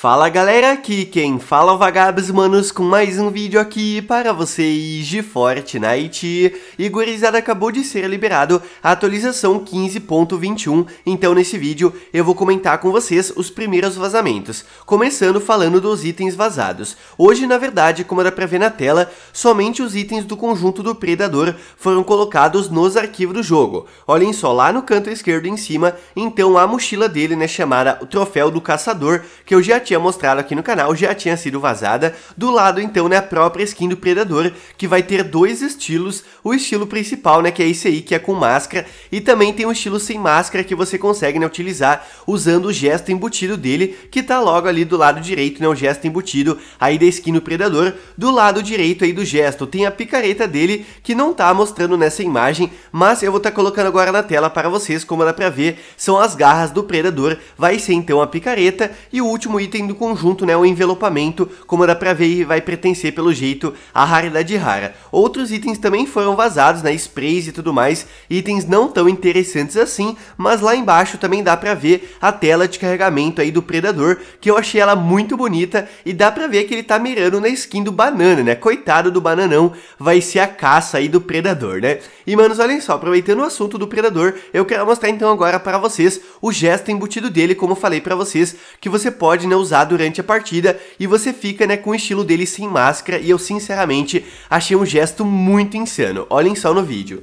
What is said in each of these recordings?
Fala galera, aqui quem fala é o Manos com mais um vídeo aqui para vocês de Fortnite. E gurizada, acabou de ser liberado a atualização 15.21, então nesse vídeo eu vou comentar com vocês os primeiros vazamentos, começando falando dos itens vazados. Hoje, na verdade, como dá pra ver na tela, somente os itens do conjunto do Predador foram colocados nos arquivos do jogo. Olhem só, lá no canto esquerdo em cima, então a mochila dele, né, chamada o Troféu do Caçador, que eu já tinha mostrado aqui no canal já tinha sido vazada. Do lado, então, né, a própria skin do Predador, que vai ter dois estilos. O estilo principal, né, que é esse aí, que é com máscara. E também tem o um estilo sem máscara, que você consegue, né, utilizar usando o gesto embutido dele, que tá logo ali do lado direito, né, o gesto embutido aí da skin do Predador. Do lado direito aí do gesto tem a picareta dele, que não tá mostrando nessa imagem, mas eu vou estar tá colocando agora na tela para vocês, como dá pra ver, são as garras do Predador. Vai ser, então, a picareta. E o último item tendo conjunto, né, o envelopamento, como dá pra ver, vai pertencer pelo jeito à raridade rara. Outros itens também foram vazados, né, sprays e tudo mais, itens não tão interessantes assim, mas lá embaixo também dá pra ver a tela de carregamento aí do Predador, que eu achei ela muito bonita e dá pra ver que ele tá mirando na skin do Banana, né, coitado do Bananão, vai ser a caça aí do Predador, né. E manos, olhem só, aproveitando o assunto do Predador, eu quero mostrar então agora para vocês o gesto embutido dele, como falei para vocês, que você pode, né, usar usar durante a partida e você fica né, com o estilo dele sem máscara e eu sinceramente achei um gesto muito insano, olhem só no vídeo.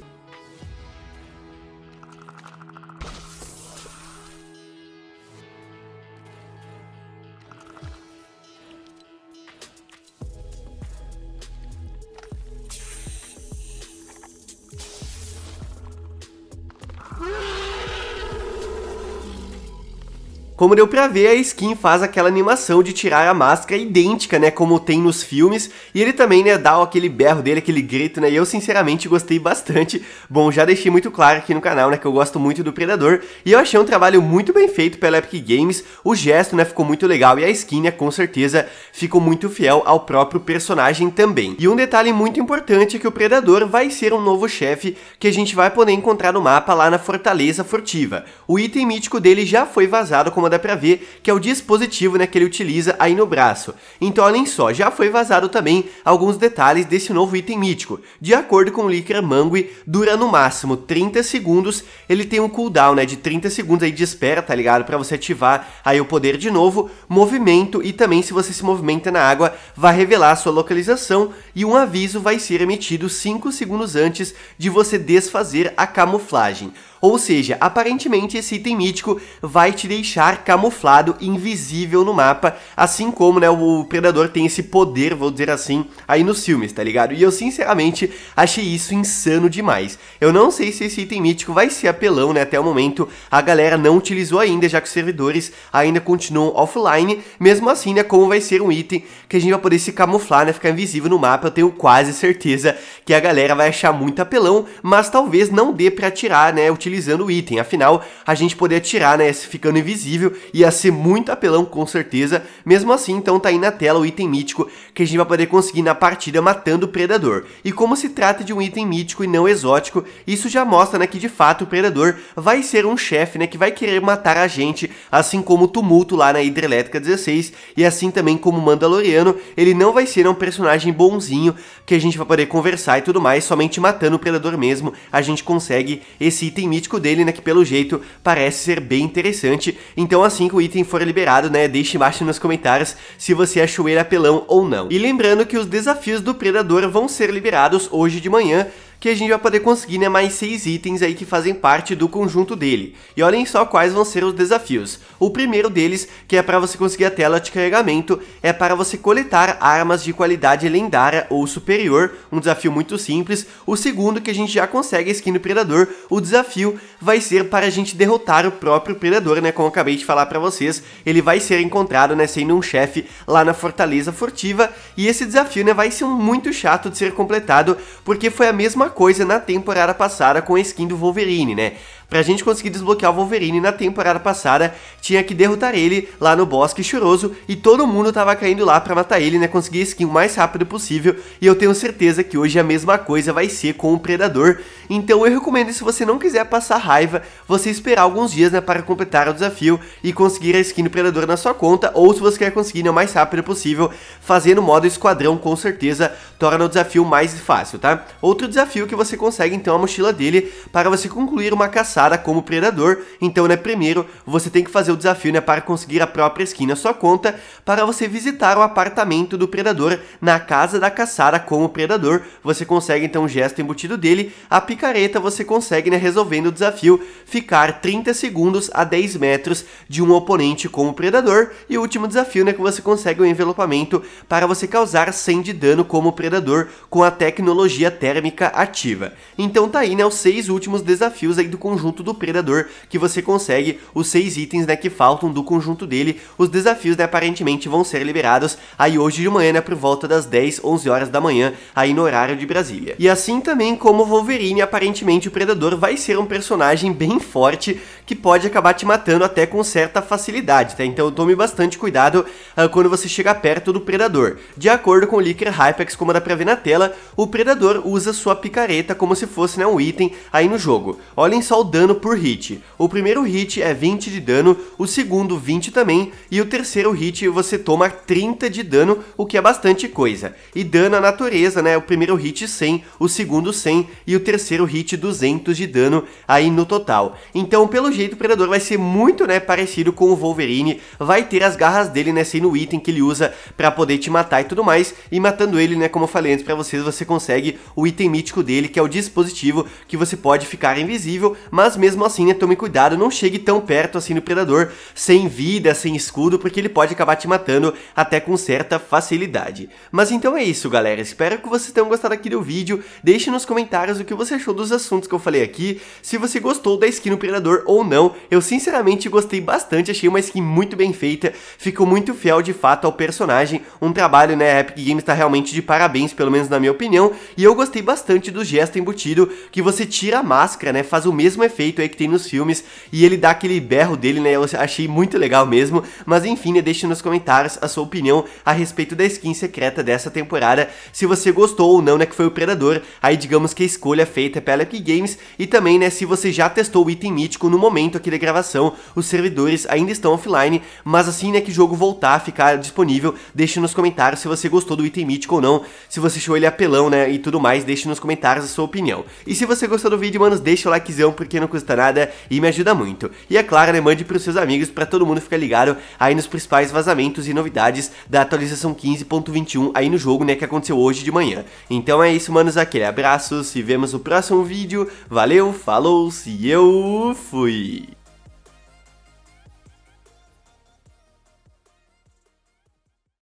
Como deu pra ver, a skin faz aquela animação de tirar a máscara idêntica, né, como tem nos filmes, e ele também, né, dá aquele berro dele, aquele grito, né, e eu sinceramente gostei bastante. Bom, já deixei muito claro aqui no canal, né, que eu gosto muito do Predador, e eu achei um trabalho muito bem feito pela Epic Games, o gesto, né, ficou muito legal, e a skin, né, com certeza ficou muito fiel ao próprio personagem também. E um detalhe muito importante é que o Predador vai ser um novo chefe que a gente vai poder encontrar no mapa lá na Fortaleza Furtiva. O item mítico dele já foi vazado como dá pra ver que é o dispositivo né, que ele utiliza aí no braço. Então olhem só, já foi vazado também alguns detalhes desse novo item mítico. De acordo com o Lycra Mangui, dura no máximo 30 segundos, ele tem um cooldown né, de 30 segundos aí de espera, tá ligado? Pra você ativar aí o poder de novo, movimento e também se você se movimenta na água, vai revelar a sua localização e um aviso vai ser emitido 5 segundos antes de você desfazer a camuflagem. Ou seja, aparentemente esse item mítico vai te deixar camuflado, invisível no mapa, assim como né, o Predador tem esse poder, vou dizer assim, aí nos filmes, tá ligado? E eu sinceramente achei isso insano demais. Eu não sei se esse item mítico vai ser apelão, né? Até o momento a galera não utilizou ainda, já que os servidores ainda continuam offline. Mesmo assim, né? Como vai ser um item que a gente vai poder se camuflar, né? Ficar invisível no mapa, eu tenho quase certeza que a galera vai achar muito apelão, mas talvez não dê pra atirar, né? Utilizando o item. Afinal, a gente poder atirar, né? Ficando invisível nível, ia ser muito apelão com certeza. Mesmo assim, então tá aí na tela o item mítico que a gente vai poder conseguir na partida matando o predador. E como se trata de um item mítico e não exótico, isso já mostra né, que de fato o predador vai ser um chefe né, que vai querer matar a gente, assim como o tumulto lá na Hidrelétrica 16, e assim também como o Mandaloriano, ele não vai ser um personagem bonzinho que a gente vai poder conversar e tudo mais, somente matando o predador mesmo, a gente consegue esse item mítico dele, né, que pelo jeito parece ser bem interessante. Então então, assim que o item for liberado, né, deixe embaixo nos comentários se você achou ele apelão ou não. E lembrando que os desafios do Predador vão ser liberados hoje de manhã, que a gente vai poder conseguir né, mais 6 itens aí que fazem parte do conjunto dele. E olhem só quais vão ser os desafios. O primeiro deles, que é para você conseguir a tela de carregamento, é para você coletar armas de qualidade lendária ou superior, um desafio muito simples. O segundo, que a gente já consegue a skin do Predador, o desafio vai ser para a gente derrotar o próprio Predador, né, como eu acabei de falar para vocês, ele vai ser encontrado, né, sendo um chefe lá na Fortaleza Furtiva, e esse desafio, né, vai ser muito chato de ser completado, porque foi a mesma mesma coisa na temporada passada com a skin do Wolverine, né? Pra gente conseguir desbloquear o Wolverine na temporada passada, tinha que derrotar ele lá no bosque choroso e todo mundo tava caindo lá pra matar ele, né? Conseguir a skin o mais rápido possível e eu tenho certeza que hoje a mesma coisa vai ser com o Predador. Então eu recomendo, se você não quiser passar raiva, você esperar alguns dias, né? Para completar o desafio e conseguir a skin do Predador na sua conta ou se você quer conseguir né, o mais rápido possível, fazendo modo esquadrão com certeza torna o desafio mais fácil, tá? Outro desafio que você consegue então é a mochila dele para você concluir uma caçada caçada como predador, então né, primeiro você tem que fazer o desafio né, para conseguir a própria skin na sua conta para você visitar o apartamento do predador na casa da caçada como predador, você consegue então o gesto embutido dele, a picareta você consegue né, resolvendo o desafio ficar 30 segundos a 10 metros de um oponente como predador e o último desafio né, que você consegue o um envelopamento para você causar 100 de dano como predador com a tecnologia térmica ativa. Então tá aí né, os seis últimos desafios aí do conjunto conjunto do predador que você consegue os seis itens né, que faltam do conjunto dele. Os desafios né, aparentemente vão ser liberados aí hoje de manhã, né, por volta das 10, 11 horas da manhã, aí no horário de Brasília. E assim também como Wolverine, aparentemente o predador vai ser um personagem bem forte que pode acabar te matando até com certa facilidade, tá? Então tome bastante cuidado uh, quando você chegar perto do predador. De acordo com o Licker Hypex, como dá pra ver na tela, o predador usa sua picareta como se fosse né, um item aí no jogo. Olhem só o dano por hit. O primeiro hit é 20 de dano, o segundo 20 também, e o terceiro hit você toma 30 de dano, o que é bastante coisa. E dano à natureza, né? O primeiro hit 100, o segundo 100 e o terceiro hit 200 de dano aí no total. Então, pelo jeito, o Predador vai ser muito, né, parecido com o Wolverine, vai ter as garras dele, né, sendo o item que ele usa para poder te matar e tudo mais, e matando ele, né, como eu falei antes para vocês, você consegue o item mítico dele, que é o dispositivo que você pode ficar invisível, mas mas mesmo assim, né, tome cuidado, não chegue tão perto assim do predador, sem vida, sem escudo, porque ele pode acabar te matando até com certa facilidade. Mas então é isso, galera, espero que vocês tenham gostado aqui do vídeo, deixe nos comentários o que você achou dos assuntos que eu falei aqui, se você gostou da skin do predador ou não, eu sinceramente gostei bastante, achei uma skin muito bem feita, ficou muito fiel de fato ao personagem, um trabalho, né, a Epic Games está realmente de parabéns, pelo menos na minha opinião, e eu gostei bastante do gesto embutido, que você tira a máscara, né, faz o mesmo efeito efeito aí que tem nos filmes e ele dá aquele berro dele, né? Eu achei muito legal mesmo. Mas enfim, né, deixe nos comentários a sua opinião a respeito da skin secreta dessa temporada, se você gostou ou não, né, que foi o Predador. Aí digamos que a escolha é feita pela Epic Games e também, né, se você já testou o item mítico no momento aqui da gravação, os servidores ainda estão offline, mas assim, né, que o jogo voltar a ficar disponível, deixe nos comentários se você gostou do item mítico ou não, se você achou ele apelão, né, e tudo mais, deixe nos comentários a sua opinião. E se você gostou do vídeo, manos, deixa o likezão porque não não custa nada e me ajuda muito. E é claro, né, mande para os seus amigos para todo mundo ficar ligado aí nos principais vazamentos e novidades da atualização 15.21 aí no jogo, né, que aconteceu hoje de manhã. Então é isso, manos, aquele abraço, se vemos no próximo vídeo. Valeu, falou, se eu fui.